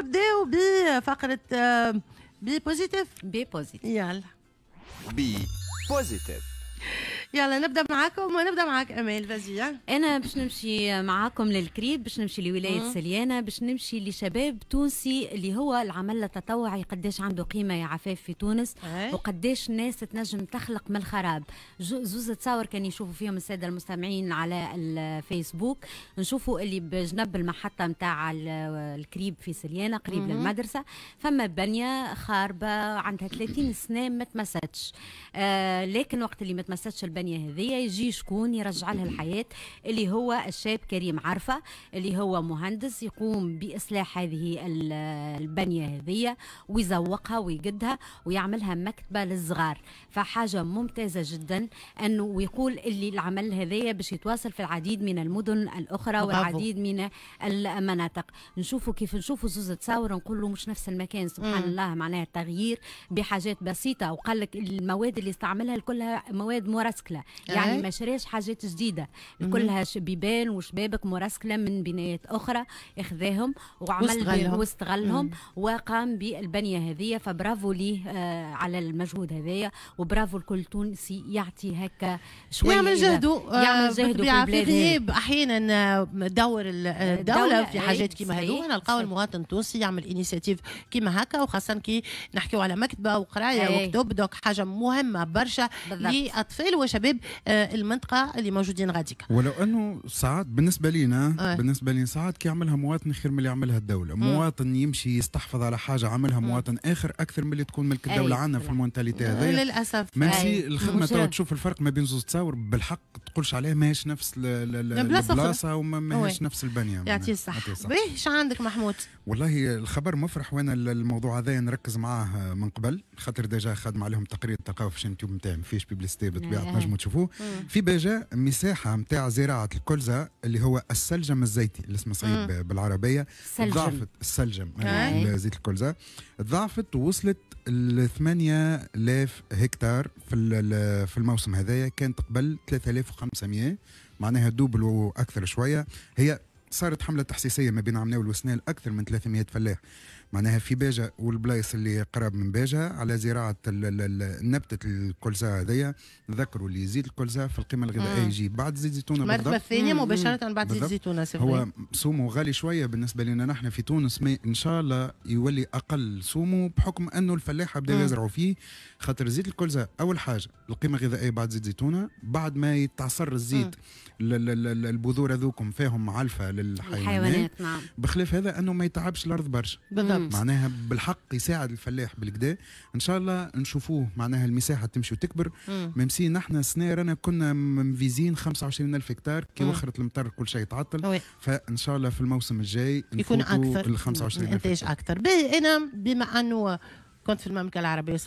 نبداو بفقرة بي بوزيتيف بي بوزيتيف يلا بي بوزيتيف يلا نبدا معاكم ونبدا معاك امال فازي انا باش نمشي معاكم للكريب باش نمشي لولايه سليانه باش نمشي لشباب تونسي اللي هو العمل التطوعي قداش عنده قيمه يا عفاف في تونس وقداش الناس تنجم تخلق من الخراب زوز تصاور كان يشوفوا فيهم الساده المستمعين على الفيسبوك نشوفوا اللي بجنب المحطه نتاع الكريب في سليانه قريب مم. للمدرسه فما بنيه خاربه عندها 30 سنه ما تمستش آه لكن وقت اللي ما تمستش البنيه البنيه هذيا يجي شكون يرجع لها الحياه اللي هو الشاب كريم عرفه اللي هو مهندس يقوم باصلاح هذه البنيه هذيا ويزوقها ويقدها ويعملها مكتبه للصغار فحاجه ممتازه جدا انه ويقول اللي العمل هذايا باش يتواصل في العديد من المدن الاخرى والعديد من المناطق نشوفوا كيف نشوفوا زوز تصاور نقولوا مش نفس المكان سبحان مم. الله معناها التغيير بحاجات بسيطه وقال لك المواد اللي استعملها كلها مواد مورسك مراسكله يعني ما شراش حاجات جديده كلها بيبان وشبابك مرسكله من بنايات اخرى اخذاهم وعمل واستغلهم وقام بالبنيه هذه فبرافو ليه آه على المجهود هذايا وبرافو لكل تونسي يعطي هكا شويه يعمل جهده آه، يعمل جهده في غياب احيانا آه، دور الدوله آه، في إيه، حاجات كيما هذو نلقاو المواطن التونسي يعمل انيشيتيف كيما هكا وخاصه كي نحكيو على مكتبه وقرايه إيه. وكتب دوك حاجه مهمه برشا للاطفال وشباب شباب آه، المنطقه اللي موجودين غاديك ولو انه ساعات بالنسبه لينا آه. بالنسبه لي ساعات كي يعملها مواطن خير من اللي يعملها الدوله م. آه. مواطن يمشي يستحفظ على حاجه عملها مواطن اخر اكثر من اللي تكون ملك الدوله عندنا في المونتاليتي هذا للاسف ماشي الخدمه تشوف الفرق ما بين زوج تصاور بالحق تقولش عليه ماهيش نفس البلاصه وما ماهيش نفس البنيه يعطيه الصحه باهي عندك محمود والله الخبر مفرح وانا الموضوع هذا نركز معاه من قبل خاطر ديجا خدم عليهم تقرير تلقاوه في اليوتيوب نتاعي ما فيش بيبليستي بطبيعه نجم تنجموا تشوفوه في باجا مساحه نتاع زراعه الكلزه اللي هو السلجم الزيتي اللي اسمه صعيب بالعربيه ضعفت السلجم آه، زيت الكلزه ضعفت ووصلت ل 8000 هكتار في في الموسم هذايا كانت قبل 3500 معناها دوبل واكثر شويه هي صارت حمله تحسيسيه ما بين عمناول وسنال اكثر من 300 فلاح معناها في باجة والبلايص اللي قراب من باجة على زراعة نبتة الكلزة هذيا ذكروا اللي يزيد الكلزة في القيمة الغذائية يجي بعد زيت زيتونة المرتبة الثانية مباشرة بعد زيت زيتونة هو سومو غالي شوية بالنسبة لنا نحن في تونس ما إن شاء الله يولي أقل سومو بحكم أنه الفلاح بدأوا يزرعوا فيه خاطر زيت الكلزة أول حاجة القيمة الغذائية بعد زيت زيتونة بعد ما يتعصر الزيت البذور هذوكم فيهم علفة للحيوانات نعم. بخلاف هذا انه ما يتعبش الارض برشا بالضبط معناها بالحق يساعد الفلاح بالكدا ان شاء الله نشوفوه معناها المساحه تمشي وتكبر ميمسي نحن سنة رانا كنا مفيزين 25 الف هكتار كي وخرت المطر كل شيء تعطل وي. فان شاء الله في الموسم الجاي يكون اكثر ال الف انتاج اكثر, أكثر. انا بما انه كنت في المملكه العربيه